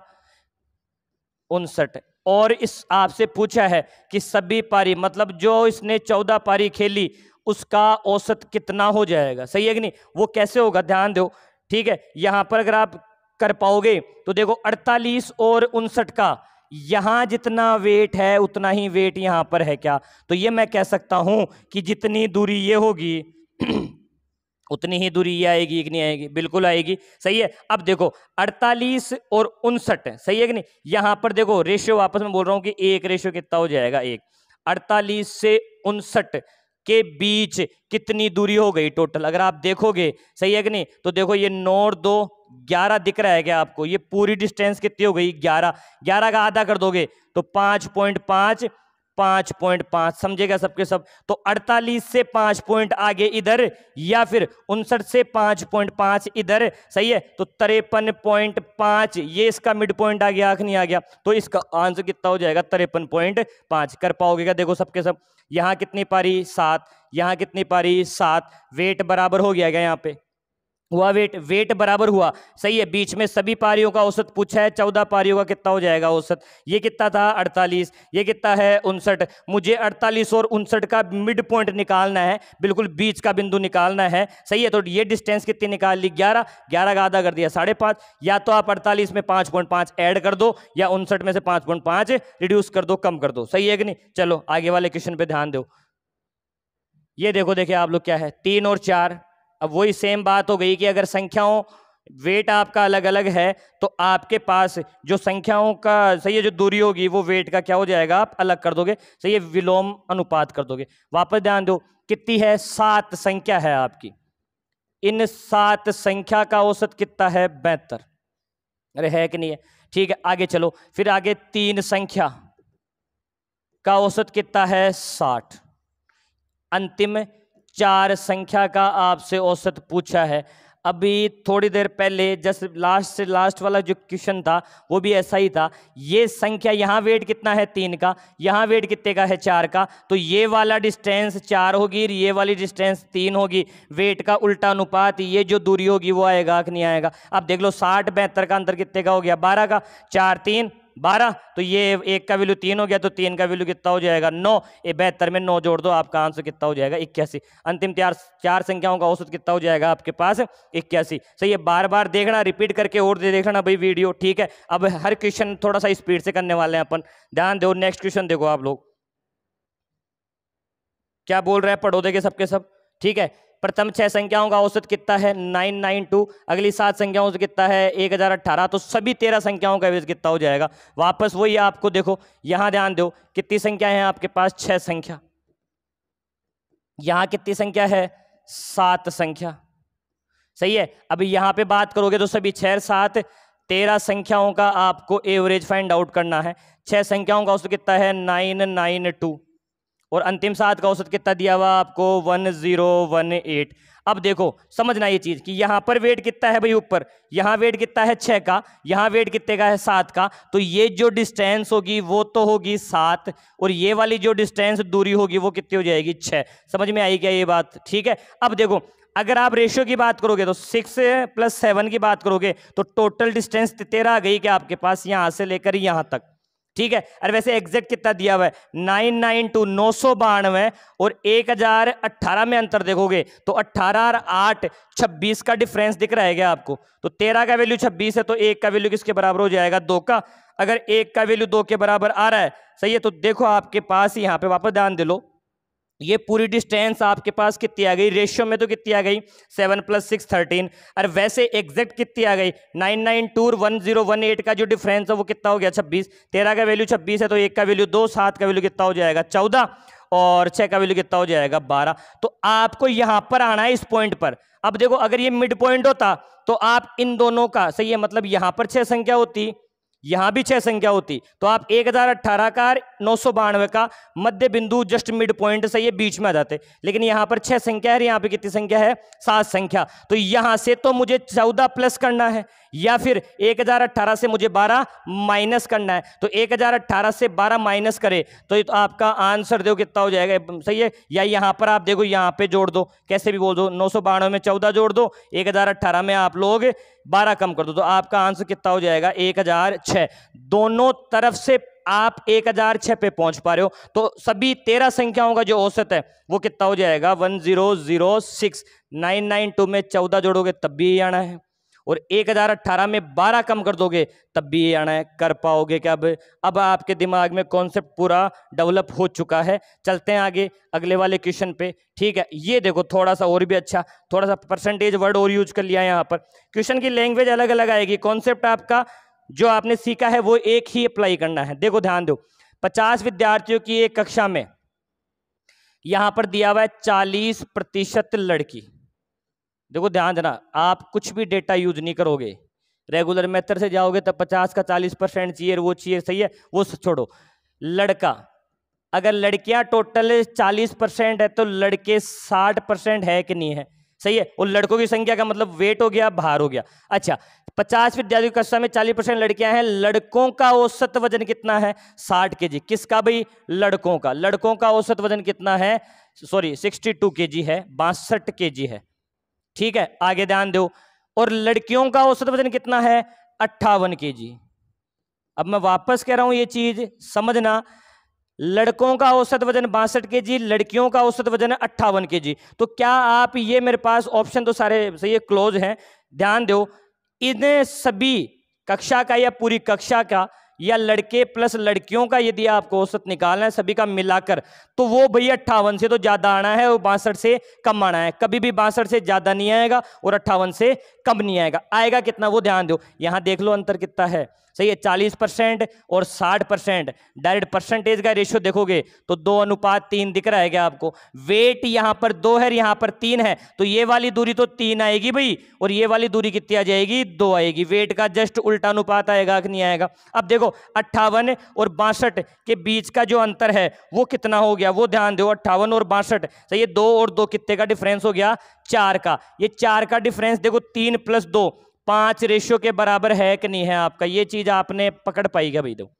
उनसठ और इस आपसे पूछा है कि सभी पारी मतलब जो इसने चौदह पारी खेली उसका औसत कितना हो जाएगा सही है कि नहीं वो कैसे होगा ध्यान दो ठीक है यहाँ पर अगर आप कर पाओगे तो देखो अड़तालीस और उनसठ का यहाँ जितना वेट है उतना ही वेट यहाँ पर है क्या तो ये मैं कह सकता हूँ कि जितनी दूरी ये होगी उतनी ही दूरी ये आएगी कि नहीं आएगी बिल्कुल आएगी सही है अब देखो 48 और उनसठ सही है कि नहीं यहाँ पर देखो रेशियो वापस में बोल रहा हूँ कि एक रेशियो कितना हो जाएगा एक 48 से उनसठ के बीच कितनी दूरी हो गई टोटल अगर आप देखोगे सही है कि नहीं तो देखो ये नौ दो ग्यारह दिख रहा है क्या आपको ये पूरी डिस्टेंस कितनी हो गई ग्यारह ग्यारह का आधा कर दोगे तो पाँच पॉइंट पाँच पांच पॉइंट पांच समझेगा सबके सब तो अड़तालीस से पांच पॉइंट आगे इधर या फिर उनसठ से पांच पॉइंट पांच इधर सही है तो तिरपन पॉइंट पांच ये इसका मिड पॉइंट आ गया आख नहीं आ गया तो इसका आंसर कितना हो जाएगा तिरपन पॉइंट पांच कर पाओगे का देखो सबके सब यहाँ कितनी पारी सात यहाँ कितनी पारी सात वेट बराबर हो गया क्या यहाँ पे हुआ वेट वेट बराबर हुआ सही है बीच में सभी पारियों का औसत पूछा है चौदह पारियों का कितना हो जाएगा औसत ये कितना था अड़तालीस ये कितना है उनसठ मुझे अड़तालीस और उनसठ का मिड पॉइंट निकालना है बिल्कुल बीच का बिंदु निकालना है सही है तो ये डिस्टेंस कितनी निकाल ली ग्यारह ग्यारह का आधा कर दिया साढ़े पाँच या तो आप अड़तालीस में पाँच पॉइंट पाँच ऐड कर दो या उनसठ में से पाँच पॉइंट पाँच रिड्यूस कर दो कम कर दो सही है कि नहीं चलो आगे वाले क्वेश्चन पर ध्यान दो ये देखो देखिए आप लोग क्या है तीन और चार अब वही सेम बात हो गई कि अगर संख्याओं वेट आपका अलग अलग है तो आपके पास जो संख्याओं का सही है जो दूरी होगी वो वेट का क्या हो जाएगा आप अलग कर दोगे सही है विलोम अनुपात कर दोगे वापस ध्यान दो कितनी है सात संख्या है आपकी इन सात संख्या का औसत कितना है बेहतर अरे है कि नहीं है ठीक है आगे चलो फिर आगे तीन संख्या का औसत कितना है साठ अंतिम चार संख्या का आपसे औसत पूछा है अभी थोड़ी देर पहले जस्ट लास्ट से लास्ट वाला जो क्वेश्चन था वो भी ऐसा ही था ये संख्या यहाँ वेट कितना है तीन का यहाँ वेट कितने का है चार का तो ये वाला डिस्टेंस चार होगी और ये वाली डिस्टेंस तीन होगी वेट का उल्टा अनुपात ये जो दूरी होगी वो आएगा कि नहीं आएगा अब देख लो साठ बेहतर का अंतर कितने का हो गया बारह का चार तीन बारह तो ये एक का वैल्यू तीन हो गया तो तीन का वैल्यू कितना हो जाएगा नौ ये बेहतर में नौ जोड़ दो आपका आंसर कितना हो जाएगा इक्यासी अंतिम चार चार संख्याओं का औसत कितना हो जाएगा आपके पास इक्यासी सही है बार बार देखना रिपीट करके और दे देखना भाई वीडियो ठीक है अब हर क्वेश्चन थोड़ा सा स्पीड से करने वाले हैं अपन ध्यान दो नेक्स्ट क्वेश्चन देखो आप लोग क्या बोल रहे हैं पढ़ो देखे सबके सब ठीक है प्रथम छह संख्याओं का औसत कितना है नाइन नाइन टू अगली सात संख्याओं से कितना है एक हज़ार अट्ठारह तो सभी तेरह संख्याओं का एवरेज कितना हो जाएगा वापस वही आपको देखो यहां ध्यान दो कितनी संख्या है आपके पास छह संख्या यहां कितनी संख्या है सात संख्या सही है अब यहां पे बात करोगे तो सभी छह सात तेरह संख्याओं का आपको एवरेज फाइंड आउट करना है छह संख्याओं का औसत कितना है नाइन नाइन टू और अंतिम सात का औसत कितना दिया हुआ आपको वन जीरो वन एट अब देखो समझना ये चीज़ कि यहाँ पर वेट कितना है भाई ऊपर यहाँ वेट कितना है छः का यहाँ वेट कितने का है सात का तो ये जो डिस्टेंस होगी वो तो होगी सात और ये वाली जो डिस्टेंस दूरी होगी वो कितनी हो जाएगी छः समझ में आई क्या ये बात ठीक है अब देखो अगर आप रेशियो की बात करोगे तो सिक्स प्लस सेवन की बात करोगे तो टोटल डिस्टेंस तेरह आ गई क्या आपके पास यहाँ से लेकर यहाँ तक ठीक है अरे वैसे एग्जैक्ट कितना दिया हुआ है नाइन नाइन टू नौ सौ बानवे और एक हजार अट्ठारह में अंतर देखोगे तो अट्ठारह और आठ छब्बीस का डिफरेंस दिख रहा है क्या आपको तो तेरह का वैल्यू छब्बीस है तो एक का वैल्यू किसके बराबर हो जाएगा दो का अगर एक का वैल्यू दो के बराबर आ रहा है सही है तो देखो आपके पास ही यहाँ पे वापस ध्यान दे लो ये पूरी डिस्टेंस आपके पास कितनी आ गई रेशियो में तो कितनी आ गई सेवन प्लस सिक्स थर्टीन और वैसे एग्जैक्ट कितनी आ गई nine nine two one zero one eight का जो डिफरेंस है वो कितना हो गया छब्बीस तेरह का वैल्यू छब्बीस है तो एक का वैल्यू दो सात का वैल्यू कितना हो जाएगा चौदह और छः का वैल्यू कितना हो जाएगा बारह तो आपको यहाँ पर आना है इस पॉइंट पर अब देखो अगर ये मिड पॉइंट होता तो आप इन दोनों का सही है मतलब यहाँ पर छः संख्या होती यहां भी छह संख्या होती तो आप एक हजार अट्ठारह का नौ सौ बानवे का मध्य बिंदु जस्ट मिड पॉइंट से ये बीच में आ जाते लेकिन यहां पर छह संख्या है यहां पे कितनी संख्या है सात संख्या तो यहां से तो मुझे चौदह प्लस करना है या फिर 1018 से मुझे 12 माइनस करना है तो 1018 से 12 माइनस करे तो, तो आपका आंसर देखो कितना हो जाएगा सही है या यहाँ पर आप देखो यहाँ पे जोड़ दो कैसे भी बोल दो नौ में चौदह जोड़ दो एक में आप लोग बारह कम कर दो तो आपका आंसर कितना हो जाएगा एक दोनों तरफ से आप एक हजार छह पे पहुंच पा रहे हो तो सभी तेरह संख्याओं का जो औसत है वो कितना हो जाएगा one zero zero six nine nine two में चौदह जोड़ोगे तब भी आना है और एक हज़ार अट्ठारह में बारह कम कर दोगे तब भी ये आना है कर पाओगे क्या अब अब आपके दिमाग में कॉन्सेप्ट पूरा डेवलप हो चुका है चलते हैं आगे अगले वाले क्वेश्चन पे ठीक है ये देखो थोड़ा सा और भी अच्छा थोड़ा सा परसेंटेज वर्ड और यूज कर लिया है यहाँ पर क्वेश्चन की लैंग्वेज अलग अलग आएगी कॉन्सेप्ट आपका जो आपने सीखा है वो एक ही अप्लाई करना है देखो ध्यान दो पचास विद्यार्थियों की एक कक्षा में यहाँ पर दिया हुआ है चालीस प्रतिशत लड़की देखो ध्यान देना आप कुछ भी डेटा यूज नहीं करोगे रेगुलर मेथड से जाओगे तब तो पचास का चालीस परसेंट चीयर वो चीयर सही है वो छोड़ो लड़का अगर लड़कियां टोटल चालीस परसेंट है तो लड़के साठ परसेंट है कि नहीं है सही है और लड़कों की संख्या का मतलब वेट हो गया भार हो गया अच्छा पचास विद्यालय कक्षा में चालीस परसेंट लड़कियां हैं लड़कों का औसत वजन कितना है साठ के जी किसका भाई लड़कों का लड़कों का औसत वजन कितना है सॉरी सिक्सटी टू के जी है बासठ के जी है ठीक है आगे ध्यान दो और लड़कियों का औसत वजन कितना है अट्ठावन के अब मैं वापस कह रहा हूं ये चीज समझना लड़कों का औसत वजन बासठ के जी लड़कियों का औसत वजन अट्ठावन के जी तो क्या आप ये मेरे पास ऑप्शन तो सारे है क्लोज हैं ध्यान दो इन सभी कक्षा का या पूरी कक्षा का या लड़के प्लस लड़कियों का यदि आपको औसत निकालना है सभी का मिलाकर तो वो भाई अट्ठावन से तो ज़्यादा आना है और बासठ से कम आना है कभी भी बासठ से ज़्यादा नहीं आएगा और अट्ठावन से कम नहीं आएगा आएगा कितना वो ध्यान दो यहाँ देख लो अंतर कितना है सही है चालीस परसेंट और साठ परसेंट डायरेक्ट परसेंटेज का रेशियो देखोगे तो दो अनुपात तीन दिख रहा है क्या आपको वेट यहाँ पर दो है यहाँ पर तीन है तो ये वाली दूरी तो तीन आएगी भाई और ये वाली दूरी कितनी आ जाएगी दो आएगी वेट का जस्ट उल्टा अनुपात आएगा कि नहीं आएगा अब देखो देखो अट्ठावन और बासठ के बीच का जो अंतर है वो कितना हो गया वो ध्यान दो अट्ठावन और बासठ सही तो है दो और दो कितने का डिफरेंस हो गया चार का ये चार का डिफरेंस देखो तीन प्लस दो पांच रेशियो के बराबर है कि नहीं है आपका ये चीज़ आपने पकड़ पाई क्या भाई दो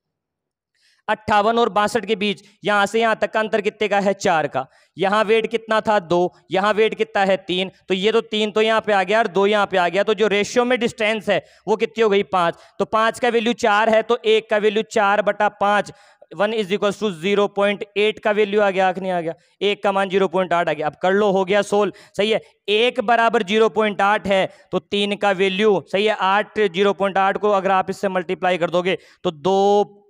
अट्ठावन और बासठ के बीच यहां से यहाँ तक का अंतर कितने का है चार का यहां वेट कितना था दो यहाँ वेट कितना है तीन तो ये तो तीन तो यहां पे आ गया और दो यहां पे आ गया तो जो रेशियो में डिस्टेंस है वो कितनी हो गई पाँच तो पांच का वैल्यू चार है तो एक का वैल्यू चार बटा पांच one is equal to zero point eight का वैल्यू आ गया नहीं आ गया एक का मान जीरो पॉइंट आठ आ गया अब कर लो हो गया सोल सही है एक बराबर जीरो पॉइंट आठ है तो तीन का वैल्यू सही है आठ जीरो पॉइंट आठ को अगर आप इससे मल्टीप्लाई कर दोगे तो दो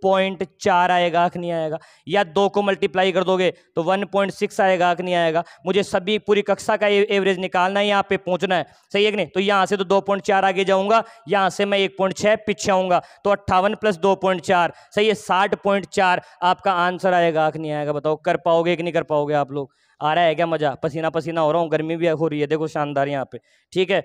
पॉइंट चार आएगा कि नहीं आएगा या दो को मल्टीप्लाई कर दोगे तो वन पॉइंट सिक्स आएगा कि नहीं आएगा मुझे सभी पूरी कक्षा का एवरेज निकालना है यहाँ पे पहुँचना है सही है कि नहीं तो यहाँ से तो दो पॉइंट चार आगे जाऊँगा यहाँ से मैं एक पॉइंट छः पीछे आऊँगा तो अट्ठावन प्लस दो पॉइंट चार सही है साठ पॉइंट चार आपका आंसर आएगा कि नहीं आएगा बताओ कर पाओगे कि नहीं कर पाओगे आप लोग आ रहा है क्या मज़ा पसीना पसीना हो रहा हूँ गर्मी भी हो रही है देखो शानदार यहाँ पे ठीक है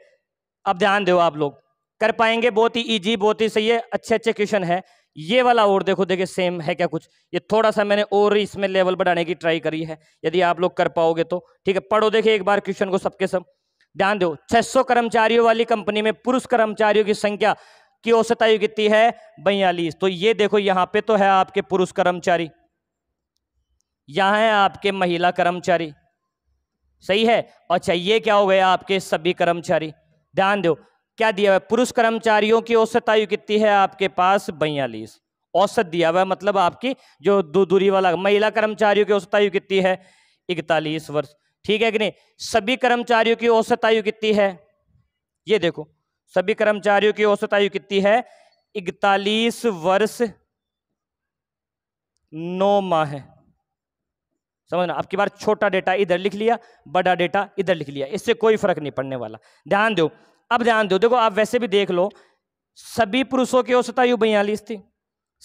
अब ध्यान दो आप लोग कर पाएंगे बहुत ही ईजी बहुत ही सही है अच्छे अच्छे क्वेश्चन है ये वाला और देखो देखिए सेम है क्या कुछ ये थोड़ा सा मैंने और इसमें लेवल बढ़ाने की ट्राई करी है यदि आप लोग कर पाओगे तो ठीक है पढ़ो देखिए एक बार क्वेश्चन को सबके सब ध्यान दो 600 कर्मचारियों वाली कंपनी में पुरुष कर्मचारियों की संख्या की औसत आयु कितनी है बयालीस तो ये देखो यहाँ पे तो है आपके पुरुष कर्मचारी यहाँ है आपके महिला कर्मचारी सही है अच्छा ये क्या हो गया आपके सभी कर्मचारी ध्यान दो क्या दिया हुआ है पुरुष कर्मचारियों की औसत आयु कितनी है आपके पास बयालीस औसत दिया हुआ है मतलब आपकी जो दो दूरी वाला महिला कर्मचारियों की औसत आयु कितनी है इकतालीस वर्ष ठीक है कि नहीं सभी कर्मचारियों की औसत आयु कितनी है ये देखो सभी कर्मचारियों की औसत आयु कितनी है इकतालीस वर्ष नौ माह है समझना आपकी बार छोटा डेटा इधर लिख लिया बड़ा डेटा इधर लिख लिया इससे कोई फर्क नहीं पड़ने वाला ध्यान दो अब ध्यान दो देखो आप वैसे भी देख लो सभी पुरुषों की औसत आयु बयालीस थी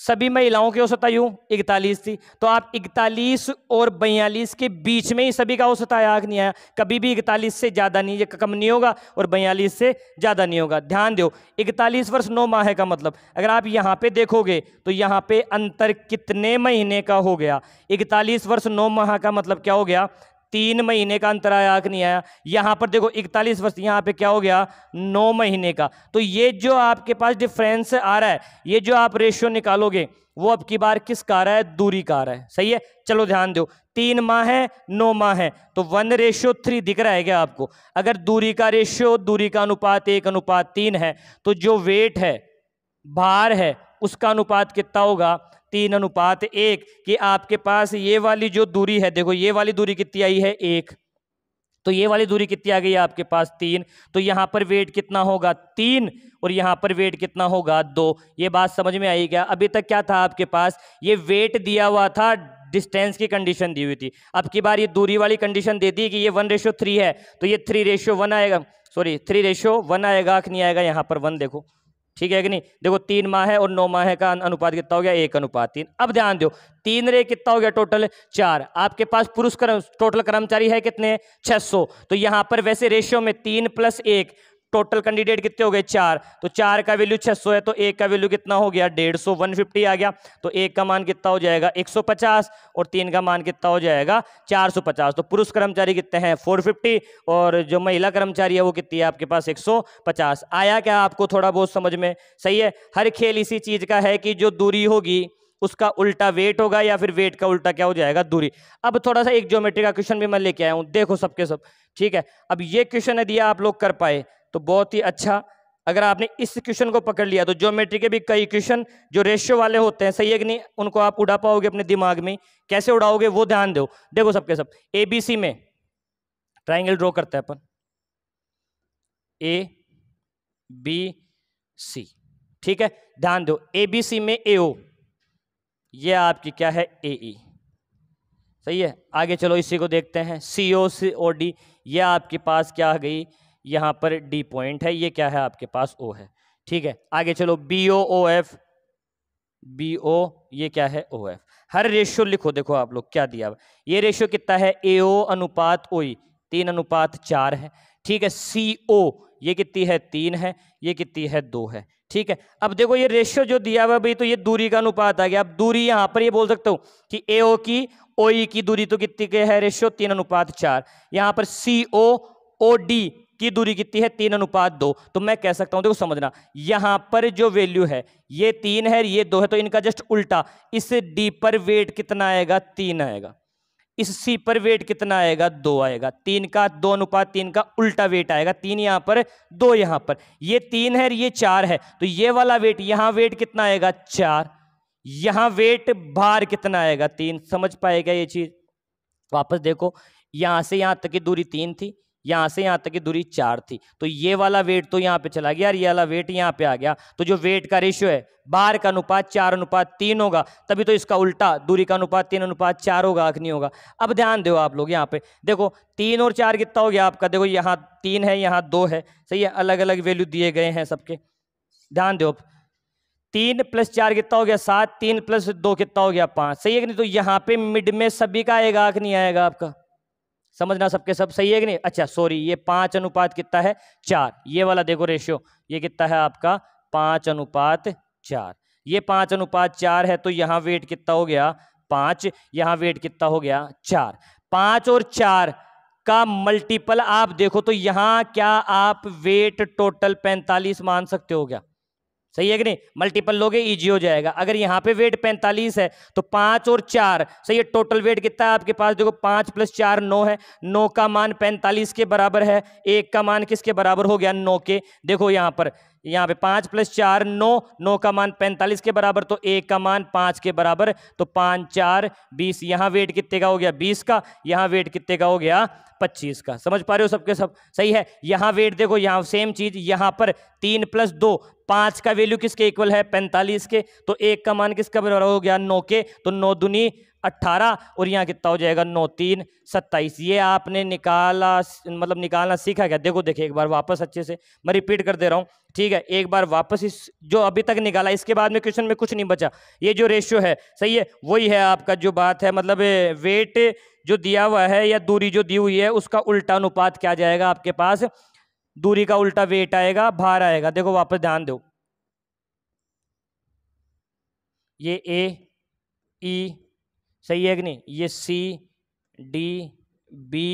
सभी महिलाओं की औसत आयु इकतालीस थी तो आप इकतालीस और बयालीस के बीच में ही सभी का औसत आया नहीं आया कभी भी इकतालीस से ज़्यादा नहीं कम नहीं होगा और बयालीस से ज़्यादा नहीं होगा ध्यान दो इकतालीस वर्ष नौ माह का मतलब अगर आप यहाँ पे देखोगे तो यहाँ पे अंतर कितने महीने का हो गया इकतालीस वर्ष नौ माह का मतलब क्या हो गया तीन महीने का अंतर आया कि नहीं आया यहाँ पर देखो इकतालीस वर्ष यहाँ पे क्या हो गया नौ महीने का तो ये जो आपके पास डिफरेंस आ रहा है ये जो आप रेशियो निकालोगे वो अब की बार किस का आ रहा है दूरी का आ रहा है सही है चलो ध्यान दो तीन माह है नौ माह है तो वन रेशियो थ्री दिख रहा है क्या आपको अगर दूरी का रेशियो दूरी का अनुपात एक अनुपात तीन है तो जो वेट है भार है उसका अनुपात कितना होगा तीन अनुपात एक कि आपके पास ये वाली जो दूरी है देखो ये वाली दूरी कितनी आई है एक तो ये वाली दूरी कितनी आ गई आपके पास तीन तो यहाँ पर वेट कितना होगा तीन और यहाँ पर वेट कितना होगा दो ये बात समझ में आई क्या अभी तक क्या था आपके पास ये वेट दिया हुआ था डिस्टेंस की कंडीशन दी हुई थी अब की बार ये दूरी वाली कंडीशन दे दी कि ये वन रेशो थ्री है तो ये थ्री रेशो वन आएगा सॉरी थ्री रेशो वन आएगा कि नहीं आएगा यहाँ पर वन देखो ठीक है कि नहीं देखो तीन माह है और नौ माह का अनुपात कितना हो गया एक अनुपात तीन अब ध्यान दो तीन रे कितना हो गया टोटल चार आपके पास पुरुष कर्म टोटल कर्मचारी है कितने छह सौ तो यहां पर वैसे रेशियो में तीन प्लस एक टोटल कैंडिडेट कितने हो गए चार तो चार का वैल्यू 600 है तो एक का वैल्यू कितना हो गया डेढ़ सौ वन आ गया तो एक का मान कितना हो जाएगा 150 और तीन का मान कितना हो जाएगा 450 तो पुरुष कर्मचारी कितने हैं 450 और जो महिला कर्मचारी है वो कितनी है आपके पास 150 आया क्या आपको थोड़ा बहुत समझ में सही है हर खेल इसी चीज़ का है कि जो दूरी होगी उसका उल्टा वेट होगा या फिर वेट का उल्टा क्या हो जाएगा दूरी अब थोड़ा सा एक ज्योमेट्री का क्वेश्चन भी मैं लेके आया हूँ देखो सबके सब ठीक है अब ये क्वेश्चन है दिया आप लोग कर पाए तो बहुत ही अच्छा अगर आपने इस क्वेश्चन को पकड़ लिया तो ज्योमेट्री के भी कई क्वेश्चन जो रेशियो वाले होते हैं सही है कि नहीं उनको आप उड़ा पाओगे अपने दिमाग में कैसे उड़ाओगे वो ध्यान दो देखो सबके सब ए बी सी में ट्राइंगल ड्रॉ करते हैं अपन ए बी सी ठीक है ध्यान दो ए बी सी में ए ओ ये आपकी क्या है ए ई e, सही है आगे चलो इसी को देखते हैं सी ओ सी ओ डी ये आपके पास क्या आ गई यहाँ पर डी पॉइंट है ये क्या है आपके पास ओ है ठीक है आगे चलो B O O F B O ये क्या है ओ एफ हर रेशियो लिखो देखो आप लोग क्या दिया ये रेशियो कितना है ए ओ अनुपात ओ e, तीन अनुपात चार है ठीक है सी ओ ये कितनी है तीन है ये कितनी है दो है ठीक है अब देखो ये रेशियो जो दिया हुआ भाई तो ये दूरी का अनुपात आ गया अब दूरी यहाँ पर ये बोल सकते हो कि ए ओ की ओ e की दूरी तो कितनी के है रेशियो तीन अनुपात चार यहाँ पर सी ओ ओ डी की दूरी कितनी है तीन अनुपात दो तो मैं कह सकता हूं देखो समझना यहां पर जो वैल्यू है ये तीन है ये दो है तो इनका जस्ट उल्टा इस डी पर वेट कितना आएगा तीन आएगा इस सी पर वेट कितना आएगा दो आएगा तीन का दो अनुपात तीन का उल्टा वेट आएगा तीन यहां पर दो यहां पर ये तीन है ये चार है तो ये वाला वेट यहां वेट कितना आएगा चार यहां वेट भार कितना आएगा तीन समझ पाएगा ये चीज़ वापस देखो यहां से यहां तक की दूरी तीन थी यहाँ से यहाँ तक की दूरी चार थी तो ये वाला वेट तो यहाँ पे चला गया और ये वाला वेट यहाँ पे आ गया तो जो वेट का रेशियो है बार का अनुपात चार अनुपात तीन होगा तभी तो इसका उल्टा दूरी का अनुपात तीन अनुपात चार होगा अग्नि होगा अब ध्यान दो आप लोग यहाँ पे देखो तीन और चार कितना हो गया आपका देखो यहाँ तीन है यहाँ दो है सही है अलग अलग वैल्यू दिए गए हैं सबके ध्यान दो तीन प्लस चार कितना हो गया सात तीन प्लस दो कितना हो गया पाँच सही है कि नहीं तो यहाँ पे मिड में सभी का आएगा कि नहीं आएगा आपका समझना सबके सब सही है कि नहीं अच्छा सॉरी ये पाँच अनुपात कितना है चार ये वाला देखो रेशियो ये कितना है आपका पाँच अनुपात चार ये पाँच अनुपात चार है तो यहाँ वेट कितना हो गया पाँच यहाँ वेट कितना हो गया चार पाँच और चार का मल्टीपल आप देखो तो यहाँ क्या आप वेट टोटल पैंतालीस मान सकते हो क्या सही है कि नहीं मल्टीपल लोगे ईजी हो जाएगा अगर यहाँ पे वेट पैंतालीस है तो पाँच और चार सही है टोटल वेट कितना है आपके पास देखो पाँच प्लस चार नौ है नौ का मान पैंतालीस के बराबर है एक का मान किसके बराबर हो गया नौ के देखो यहाँ पर यहाँ पे पाँच प्लस चार नौ नौ का मान पैंतालीस के बराबर तो एक का मान पाँच के बराबर तो पाँच चार बीस यहाँ वेट कितने का हो गया बीस का यहाँ वेट कितने का हो गया पच्चीस का समझ पा रहे हो सबके सब सही है यहाँ वेट देखो यहाँ सेम चीज़ यहाँ पर तीन प्लस दो पाँच का वैल्यू किसके इक्वल है पैंतालीस के तो एक का मान किसका बराबर हो गया नौ के तो नौ दुनी अट्ठारह और यहाँ कितना हो जाएगा नौ तीन सत्ताईस ये आपने निकाला मतलब निकालना सीखा क्या देखो देखिए एक बार वापस अच्छे से मैं रिपीट कर दे रहा हूँ ठीक है एक बार वापस इस जो अभी तक निकाला इसके बाद में क्वेश्चन में कुछ नहीं बचा ये जो रेशियो है सही है वही है आपका जो बात है मतलब वेट जो दिया हुआ है या दूरी जो दी हुई है उसका उल्टा अनुपात क्या जाएगा आपके पास दूरी का उल्टा वेट आएगा भार आएगा देखो वापस ध्यान दो ये ए ई e, सही है कि नहीं ये सी डी बी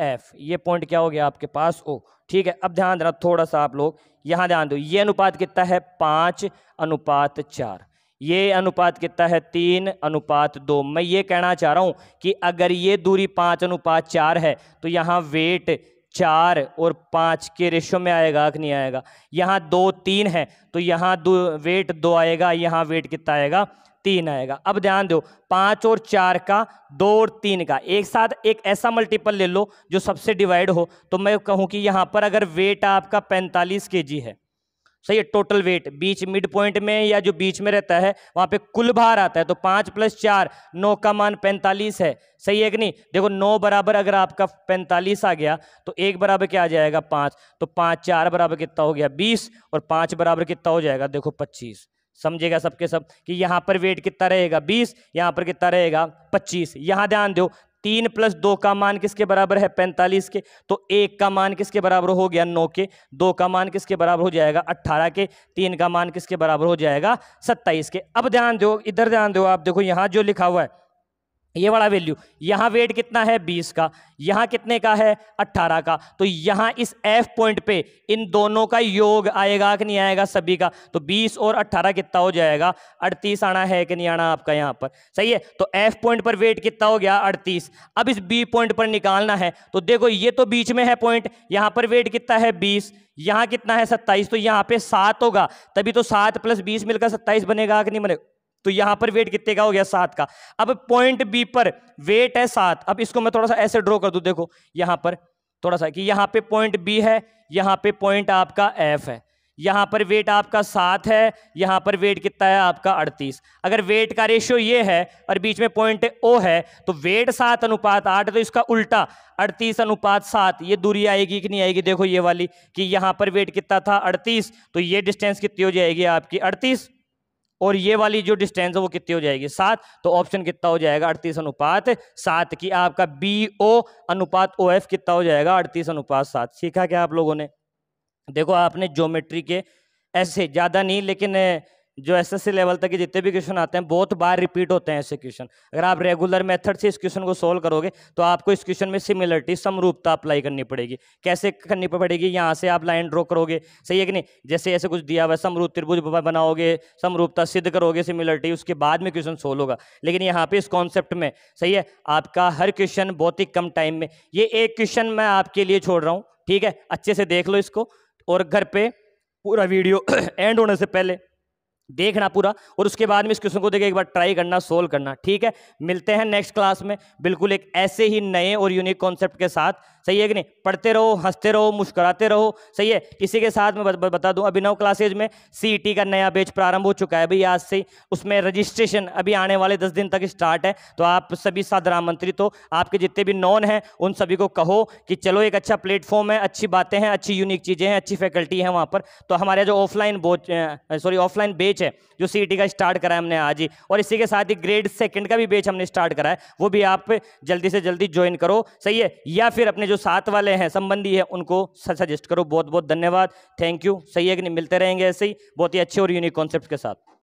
एफ ये पॉइंट क्या हो गया आपके पास ओ ठीक है अब ध्यान देना थोड़ा सा आप लोग यहाँ ध्यान दो ये अनुपात कितना है पाँच अनुपात चार ये अनुपात कितना है तीन अनुपात दो मैं ये कहना चाह रहा हूँ कि अगर ये दूरी पाँच अनुपात चार है तो यहाँ वेट चार और पाँच के रेशो में आएगा कि नहीं आएगा यहाँ दो तीन है तो यहाँ दो वेट दो आएगा यहाँ वेट कितना आएगा तीन आएगा अब ध्यान दो पाँच और चार का दो और तीन का एक साथ एक ऐसा मल्टीपल ले लो जो सबसे डिवाइड हो तो मैं कहूँ कि यहाँ पर अगर वेट आपका पैंतालीस के है सही है टोटल वेट बीच मिड पॉइंट में या जो बीच में रहता है वहाँ पे कुल भार आता है तो पाँच प्लस चार नौ का मान पैंतालीस है सही है कि नहीं देखो नौ बराबर अगर आपका पैंतालीस आ गया तो एक बराबर क्या आ जाएगा पाँच तो पाँच चार बराबर कितना हो गया बीस और पाँच बराबर कितना हो जाएगा देखो पच्चीस समझेगा सबके सब कि यहाँ पर वेट कितना रहेगा बीस यहाँ पर कितना रहेगा पच्चीस यहाँ ध्यान दो तीन प्लस दो का मान किसके बराबर है पैंतालीस के तो एक का मान किसके बराबर हो गया नौ के दो का मान किसके बराबर हो जाएगा अट्ठारह के तीन का मान किसके बराबर हो जाएगा सत्ताईस के अब ध्यान दो इधर ध्यान दो आप देखो यहाँ जो लिखा हुआ है ये वाला वैल्यू यहाँ वेट कितना है 20 का यहाँ कितने का है 18 का तो यहाँ इस F पॉइंट पे इन दोनों का योग आएगा कि नहीं आएगा सभी का तो 20 और 18 कितना हो जाएगा 38 आना है कि नहीं आना आपका यहाँ पर सही है तो F पॉइंट पर वेट कितना हो गया 38 अब इस B पॉइंट पर निकालना है तो देखो ये तो बीच में है पॉइंट यहाँ पर वेट कितना है बीस यहाँ कितना है सत्ताईस तो यहाँ पे सात होगा तभी तो सात प्लस बीस मिलकर सत्ताईस बनेगा कि नहीं बनेगा तो यहां पर वेट कितने का हो गया सात का अब पॉइंट बी पर वेट है सात अब इसको मैं थोड़ा सा ऐसे ड्रॉ कर दू देखो यहां पर थोड़ा सा कि यहां पे पॉइंट बी है यहां पे पॉइंट आपका एफ है यहां पर वेट आपका सात है यहां पर वेट कितना है आपका अड़तीस अगर वेट का रेशियो ये है और बीच में पॉइंट ओ है तो वेट सात अनुपात आठ तो इसका उल्टा अड़तीस अनुपात सात ये दूरी आएगी कि नहीं आएगी देखो ये वाली कि यहां पर वेट कितना था अड़तीस तो ये डिस्टेंस कितनी हो जाएगी आपकी अड़तीस और ये वाली जो डिस्टेंस है वो कितनी हो जाएगी सात तो ऑप्शन कितना हो जाएगा अड़तीस अनुपात सात की आपका बी ओ अनुपात ओ एफ कितना हो जाएगा अड़तीस अनुपात सात सीखा क्या आप लोगों ने देखो आपने ज्योमेट्री के ऐसे ज़्यादा नहीं लेकिन जो एसएससी लेवल तक के जितने भी क्वेश्चन आते हैं बहुत बार रिपीट होते हैं ऐसे क्वेश्चन अगर आप रेगुलर मेथड से इस क्वेश्चन को सोल्व करोगे तो आपको इस क्वेश्चन में सिमिलरिटी समरूपता अप्लाई करनी पड़ेगी कैसे करनी पड़ेगी यहाँ से आप लाइन ड्रॉ करोगे सही है कि नहीं जैसे ऐसे कुछ दिया हुआ समरूप त्रिभुज बनाओगे समरूपता सिद्ध करोगे सिमिलरिटी उसके बाद में क्वेश्चन सोल्व होगा लेकिन यहाँ पर इस कॉन्सेप्ट में सही है आपका हर क्वेश्चन बहुत ही कम टाइम में ये एक क्वेश्चन मैं आपके लिए छोड़ रहा हूँ ठीक है अच्छे से देख लो इसको और घर पर पूरा वीडियो एंड होने से पहले देखना पूरा और उसके बाद में इस क्वेश्चन को देखे एक बार ट्राई करना सोल्व करना ठीक है मिलते हैं नेक्स्ट क्लास में बिल्कुल एक ऐसे ही नए और यूनिक कॉन्सेप्ट के साथ सही है कि नहीं पढ़ते रहो हंसते रहो मुस्कुराते रहो सही है इसी के साथ मैं बता दूं अभिनव क्लासेज में सी e का नया बेच प्रारंभ हो चुका है अभी आज से उसमें रजिस्ट्रेशन अभी आने वाले दस दिन तक स्टार्ट है तो आप सभी साधारण आमंत्रित हो आपके जितने भी नॉन हैं उन सभी को कहो कि चलो एक अच्छा प्लेटफॉर्म है अच्छी बातें हैं अच्छी यूनिक चीज़ें हैं अच्छी फैकल्टी हैं वहाँ पर तो हमारे जो ऑफलाइन बोच सॉरी ऑफलाइन बेच है जो सी e का स्टार्ट करा है हमने आज ही और इसी के साथ ही ग्रेड सेकेंड का भी बेच हमने स्टार्ट करा है वो भी आप जल्दी से जल्दी ज्वाइन करो सही है या फिर अपने जो साथ वाले हैं संबंधी है उनको सजेस्ट करो बहुत बहुत धन्यवाद थैंक यू सही है कि नहीं मिलते रहेंगे ऐसे ही बहुत ही अच्छे और यूनिक कॉन्सेप्ट के साथ